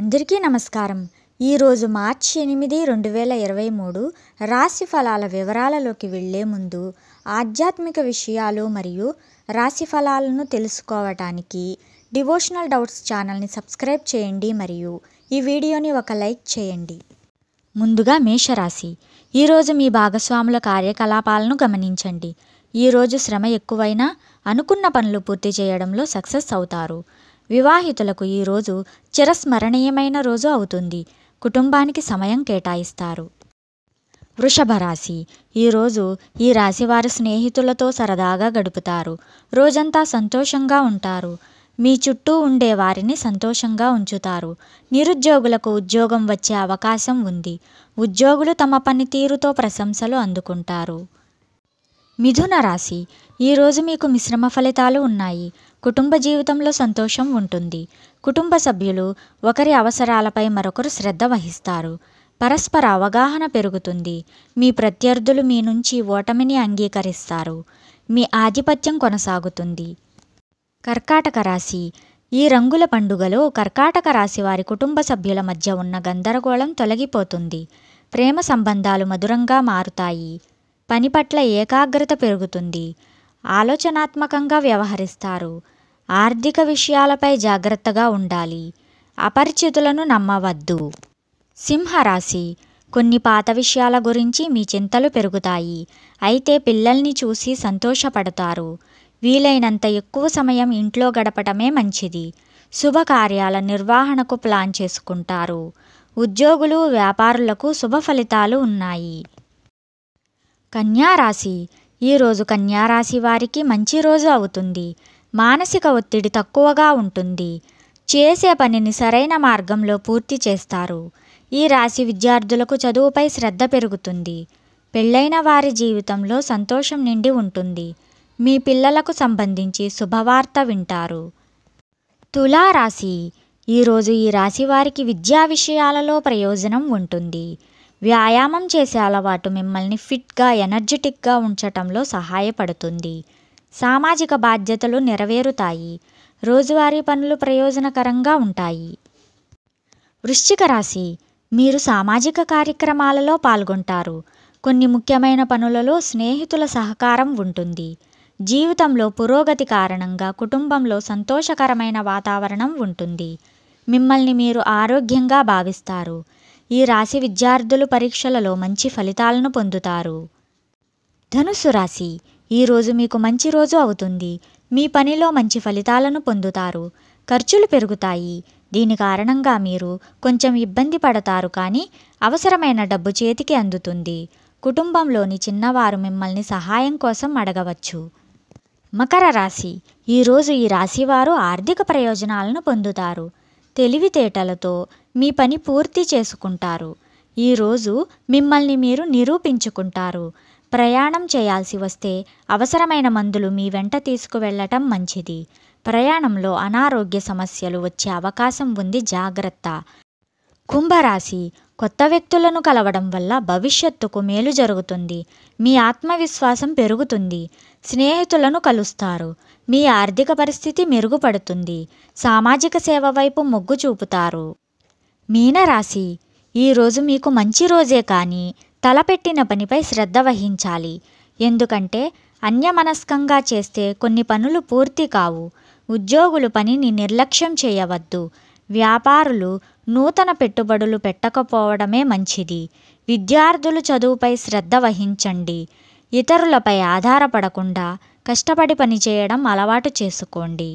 అందరికీ నమస్కారం ఈరోజు మార్చి ఎనిమిది రెండు వేల ఇరవై మూడు రాశి ఫలాల వివరాలలోకి వెళ్లే ముందు ఆధ్యాత్మిక విషయాలు మరియు రాశి ఫలాలను తెలుసుకోవటానికి డివోషనల్ డౌట్స్ ఛానల్ని సబ్స్క్రైబ్ చేయండి మరియు ఈ వీడియోని ఒక లైక్ చేయండి ముందుగా మేషరాశి ఈరోజు మీ భాగస్వాముల కార్యకలాపాలను గమనించండి ఈరోజు శ్రమ ఎక్కువైనా అనుకున్న పనులు పూర్తి చేయడంలో సక్సెస్ అవుతారు వివాహితులకు ఈ రోజు చిరస్మరణీయమైన రోజు అవుతుంది కుటుంబానికి సమయం కేటాయిస్తారు వృషభ రాశి ఈరోజు ఈ రాశి వారి స్నేహితులతో సరదాగా గడుపుతారు రోజంతా సంతోషంగా ఉంటారు మీ చుట్టూ ఉండే వారిని సంతోషంగా ఉంచుతారు నిరుద్యోగులకు ఉద్యోగం వచ్చే అవకాశం ఉంది ఉద్యోగులు తమ పనితీరుతో ప్రశంసలు అందుకుంటారు మిథున రాశి ఈరోజు మీకు మిశ్రమ ఫలితాలు ఉన్నాయి కుటుంబ జీవితంలో సంతోషం ఉంటుంది కుటుంబ సభ్యులు ఒకరి అవసరాలపై మరొకరు శ్రద్ధ వహిస్తారు పరస్పర అవగాహన పెరుగుతుంది మీ ప్రత్యర్థులు మీ నుంచి ఓటమిని అంగీకరిస్తారు మీ ఆధిపత్యం కొనసాగుతుంది కర్కాటక రాశి ఈ రంగుల పండుగలో కర్కాటక రాశి వారి కుటుంబ సభ్యుల మధ్య ఉన్న గందరగోళం తొలగిపోతుంది ప్రేమ సంబంధాలు మధురంగా మారుతాయి పని పట్ల ఏకాగ్రత పెరుగుతుంది ఆలోచనాత్మకంగా వ్యవహరిస్తారు ఆర్థిక విషయాలపై జాగ్రత్తగా ఉండాలి అపరిచితులను నమ్మవద్దు సింహరాశి కొన్ని పాత విషయాల గురించి మీ చింతలు పెరుగుతాయి అయితే పిల్లల్ని చూసి సంతోషపడతారు వీలైనంత ఎక్కువ సమయం ఇంట్లో గడపటమే మంచిది శుభకార్యాల నిర్వహణకు ప్లాన్ చేసుకుంటారు ఉద్యోగులు వ్యాపారులకు శుభ ఫలితాలు ఉన్నాయి కన్యారాశి ఈరోజు కన్యారాశి వారికి మంచి రోజు అవుతుంది మానసిక ఒత్తిడి తక్కువగా ఉంటుంది చేసే పనిని సరైన మార్గంలో పూర్తి చేస్తారు ఈ రాశి విద్యార్థులకు చదువుపై శ్రద్ధ పెరుగుతుంది పెళ్ళైన వారి జీవితంలో సంతోషం నిండి ఉంటుంది మీ పిల్లలకు సంబంధించి శుభవార్త వింటారు తులారాశి ఈరోజు ఈ రాశి వారికి విద్యా విషయాలలో ప్రయోజనం ఉంటుంది వ్యాయామం చేసే అలవాటు మిమ్మల్ని ఫిట్గా ఎనర్జిటిక్గా ఉంచటంలో సహాయపడుతుంది సామాజిక బాధ్యతలు నెరవేరుతాయి రోజువారీ పనులు ప్రయోజనకరంగా ఉంటాయి వృశ్చిక రాశి మీరు సామాజిక కార్యక్రమాలలో పాల్గొంటారు కొన్ని ముఖ్యమైన పనులలో స్నేహితుల సహకారం ఉంటుంది జీవితంలో పురోగతి కారణంగా కుటుంబంలో సంతోషకరమైన వాతావరణం ఉంటుంది మిమ్మల్ని మీరు ఆరోగ్యంగా భావిస్తారు ఈ రాశి విద్యార్థులు పరీక్షలలో మంచి ఫలితాలను పొందుతారు ధనుసు రాశి ఈరోజు మీకు మంచి రోజు అవుతుంది మీ పనిలో మంచి ఫలితాలను పొందుతారు ఖర్చులు పెరుగుతాయి దీని కారణంగా మీరు కొంచెం ఇబ్బంది పడతారు కానీ అవసరమైన డబ్బు చేతికి అందుతుంది కుటుంబంలోని చిన్నవారు మిమ్మల్ని సహాయం కోసం అడగవచ్చు మకర రాశి ఈరోజు ఈ రాశివారు ఆర్థిక ప్రయోజనాలను పొందుతారు తెలివితేటలతో మీ పని పూర్తి చేసుకుంటారు ఈరోజు మిమ్మల్ని మీరు నిరూపించుకుంటారు ప్రయాణం చేయాల్సి వస్తే అవసరమైన మందులు మీ వెంట తీసుకువెళ్ళటం మంచిది ప్రయాణంలో అనారోగ్య సమస్యలు వచ్చే అవకాశం ఉంది జాగ్రత్త కుంభరాశి కొత్త వ్యక్తులను కలవడం వల్ల భవిష్యత్తుకు మేలు జరుగుతుంది మీ ఆత్మవిశ్వాసం పెరుగుతుంది స్నేహితులను కలుస్తారు మీ ఆర్థిక పరిస్థితి మెరుగుపడుతుంది సామాజిక సేవ వైపు మొగ్గు చూపుతారు మీనరాశి ఈరోజు మీకు మంచి రోజే కానీ తలపెట్టిన పనిపై శ్రద్ధ వహించాలి ఎందుకంటే అన్యమనస్కంగా చేస్తే కొన్ని పనులు పూర్తి కావు ఉద్యోగులు పనిని నిర్లక్ష్యం చేయవద్దు వ్యాపారులు నూతన పెట్టుబడులు పెట్టకపోవడమే మంచిది విద్యార్థులు చదువుపై శ్రద్ధ వహించండి ఇతరులపై ఆధారపడకుండా కష్టపడి పనిచేయడం అలవాటు చేసుకోండి